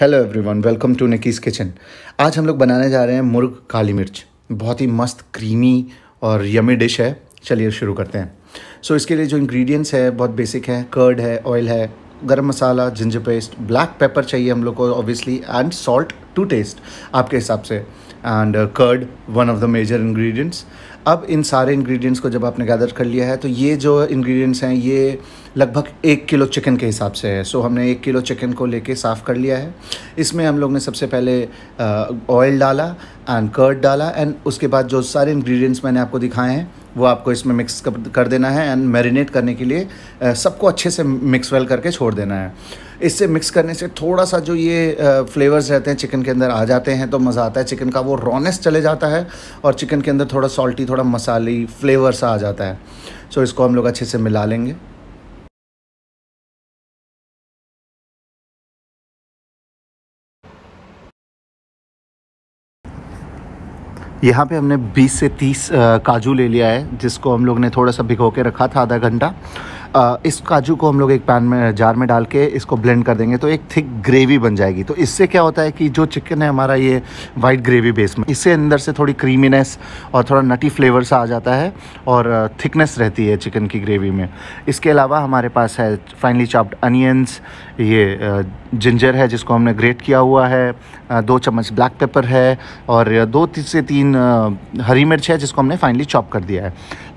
hello everyone welcome to Nikki's kitchen आज हम लोग बनाने जा रहे हैं मुर्ग काली मिर्च बहुत ही मस्त क्रीमी और यमी डिश है चलिए शुरू करते हैं सो so, इसके लिए जो इंग्रेडिएंट्स है बहुत बेसिक है कर्ड है ऑयल है garam masala ginger paste black pepper चाहिए हम लोग को obviously and salt to taste आपके हिसाब से and curd one of the major ingredients अब इन सारे इंग्रेडिएंट्स को जब आपने गैदर कर लिया है तो ये जो इंग्रेडिएंट्स हैं ये लगभग एक किलो चिकन के हिसाब से है सो so, हमने एक किलो चिकन को लेके साफ़ कर लिया है इसमें हम लोग ने सबसे पहले ऑयल uh, डाला एंड कर्ड डाला एंड उसके बाद जो सारे इंग्रेडिएंट्स मैंने आपको दिखाए हैं वो आपको इसमें मिक्स कर देना है एंड मैरिनेट करने के लिए सबको अच्छे से मिक्स वेल करके छोड़ देना है इससे मिक्स करने से थोड़ा सा जो ये फ्लेवर्स रहते हैं चिकन के अंदर आ जाते हैं तो मज़ा आता है चिकन का वो रॉनेस चले जाता है और चिकन के अंदर थोड़ा सॉल्टी थोड़ा मसाली फ्लेवर सा आ जाता है सो so, इसको हम लोग अच्छे से मिला लेंगे यहाँ पे हमने 20 से 30 काजू ले लिया है जिसको हम लोग ने थोड़ा सा भिगो के रखा था आधा घंटा इस काजू को हम लोग एक पैन में जार में डाल के इसको ब्लेंड कर देंगे तो एक थिक ग्रेवी बन जाएगी तो इससे क्या होता है कि जो चिकन है हमारा ये वाइट ग्रेवी बेस में इससे अंदर से थोड़ी क्रीमीनेस और थोड़ा नटी फ्लेवर सा आ जाता है और थिकनेस रहती है चिकन की ग्रेवी में इसके अलावा हमारे पास है फाइनली चॉप्ड अनियंस ये जिंजर है जिसको हमने ग्रेट किया हुआ है दो चम्मच ब्लैक पेपर है और दो से तीन हरी मिर्च है जिसको हमने फाइनली चॉप कर दिया है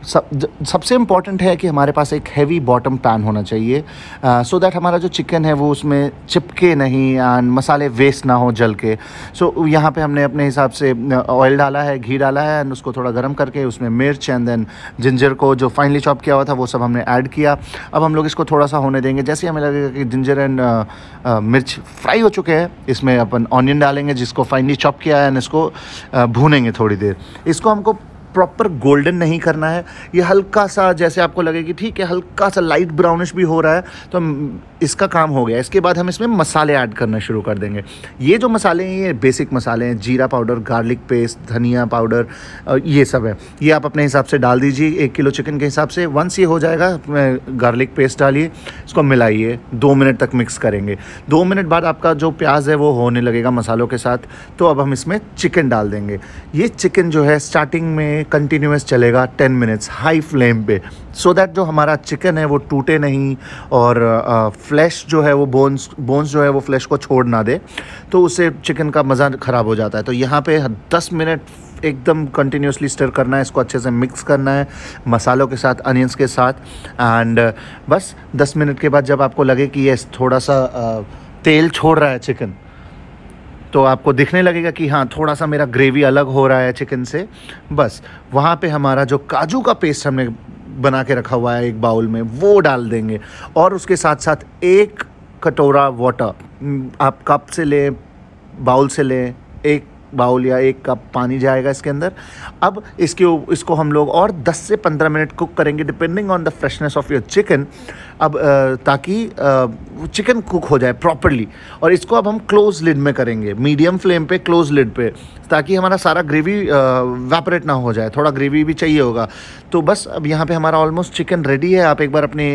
सब सबसे इम्पॉर्टेंट है कि हमारे पास एक हैवी बॉटम पैन होना चाहिए सो uh, दैट so हमारा जो चिकन है वो उसमें चिपके नहीं एंड मसाले वेस्ट ना हो जल के सो so, यहाँ पे हमने अपने हिसाब से ऑयल uh, डाला है घी डाला है एंड उसको थोड़ा गर्म करके उसमें मिर्च एंड देन जिंजर को जो फाइनली चॉप किया हुआ था वो सब हमने ऐड किया अब हम लोग इसको थोड़ा सा होने देंगे जैसे हमें लगेगा कि जिंजर एंड uh, uh, मिर्च फ्राई हो चुके हैं इसमें अपन ऑनियन डालेंगे जिसको फाइनली चॉप किया है एंड इसको भूनेंगे थोड़ी देर इसको हमको प्रॉपर गोल्डन नहीं करना है ये हल्का सा जैसे आपको लगे कि ठीक है हल्का सा लाइट ब्राउनिश भी हो रहा है तो इसका काम हो गया इसके बाद हम इसमें मसाले ऐड करना शुरू कर देंगे ये जो मसाले हैं ये बेसिक मसाले हैं जीरा पाउडर गार्लिक पेस्ट धनिया पाउडर ये सब है ये आप अपने हिसाब से डाल दीजिए एक किलो चिकन के हिसाब से वंस ये हो जाएगा गार्लिक पेस्ट डालिए इसको मिलाइए दो मिनट तक मिक्स करेंगे दो मिनट बाद आपका जो प्याज है वो होने लगेगा मसालों के साथ तो अब हम इसमें चिकन डाल देंगे ये चिकन जो है स्टार्टिंग में में कंटिन्यूस चलेगा 10 मिनट्स हाई फ्लेम पे सो so दैट जो हमारा चिकन है वो टूटे नहीं और फ्लैश जो है वो बोन्स बोन्स जो है वो फ्लैश को छोड़ ना दे तो उससे चिकन का मज़ा ख़राब हो जाता है तो यहाँ पे 10 मिनट एकदम कंटिन्यूसली स्टर करना है इसको अच्छे से मिक्स करना है मसालों के साथ अनियंस के साथ एंड बस 10 मिनट के बाद जब आपको लगे कि ये थोड़ा सा तेल छोड़ रहा है चिकन तो आपको दिखने लगेगा कि हाँ थोड़ा सा मेरा ग्रेवी अलग हो रहा है चिकन से बस वहाँ पे हमारा जो काजू का पेस्ट हमने बना के रखा हुआ है एक बाउल में वो डाल देंगे और उसके साथ साथ एक कटोरा वाटर आप कप से लें बाउल से लें एक बाउल या एक कप पानी जाएगा इसके अंदर अब इसके इसको हम लोग और 10 से 15 मिनट कुक करेंगे depending on the freshness of your chicken अब ताकि चिकन कुक हो जाए प्रॉपरली और इसको अब हम क्लोज लिड में करेंगे मीडियम फ्लेम पे क्लोज लिड पे ताकि हमारा सारा ग्रेवी वेपरेट ना हो जाए थोड़ा ग्रेवी भी चाहिए होगा तो बस अब यहाँ पे हमारा ऑलमोस्ट चिकन रेडी है आप एक बार अपनी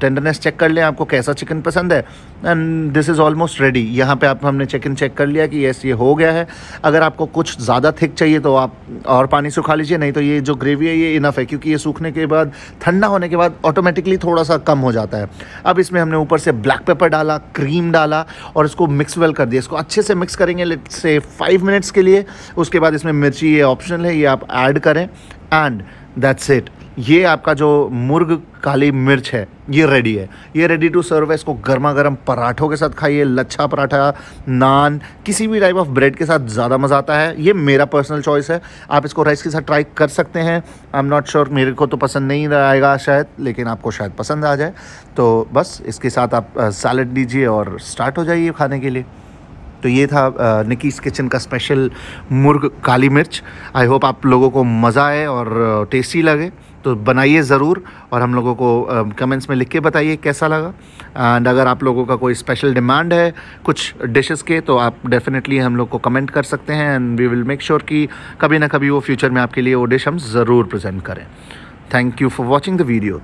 टेंडरनेस चेक कर लें आपको कैसा चिकन पसंद है and this is almost ready यहाँ पे आप हमने चिकन चेक कर लिया कि येस ये हो गया है अगर आपको कुछ ज़्यादा थिक चाहिए तो आप और पानी सुखा लीजिए नहीं तो ये जो ग्रेवी है ये इनफ है क्योंकि ये सूखने के बाद ठंडा होने के बाद ऑटोमेटिकली थोड़ा सा कम हो जाता है जाता है अब इसमें हमने ऊपर से ब्लैक पेपर डाला क्रीम डाला और इसको मिक्स वेल कर दिया इसको अच्छे से मिक्स करेंगे लेट से फाइव मिनट्स के लिए उसके बाद इसमें मिर्ची ये ऑप्शन है ये आप ऐड करें एंड दैट्स इट ये आपका जो मुर्ग काली मिर्च है ये रेडी है ये रेडी टू सर्व है इसको गर्मा गर्म पराठों के साथ खाइए लच्छा पराठा नान किसी भी टाइप ऑफ ब्रेड के साथ ज़्यादा मज़ा आता है ये मेरा पर्सनल चॉइस है आप इसको राइस के साथ ट्राई कर सकते हैं आई एम नॉट श्योर मेरे को तो पसंद नहीं आएगा शायद लेकिन आपको शायद पसंद आ जाए तो बस इसके साथ आप सैलड लीजिए और स्टार्ट हो जाइए खाने के लिए तो ये था निकीस किचन का स्पेशल मुर्ग काली मिर्च आई होप आप लोगों को मज़ा आए और टेस्टी लगे तो बनाइए ज़रूर और हम लोगों को कमेंट्स में लिख के बताइए कैसा लगा एंड अगर आप लोगों का कोई स्पेशल डिमांड है कुछ डिशेस के तो आप डेफिनेटली हम लोग को कमेंट कर सकते हैं and we will make sure कि कभी ना कभी वो फ्यूचर में आपके लिए वो डिश हम ज़रूर प्रजेंट करें thank you for watching the video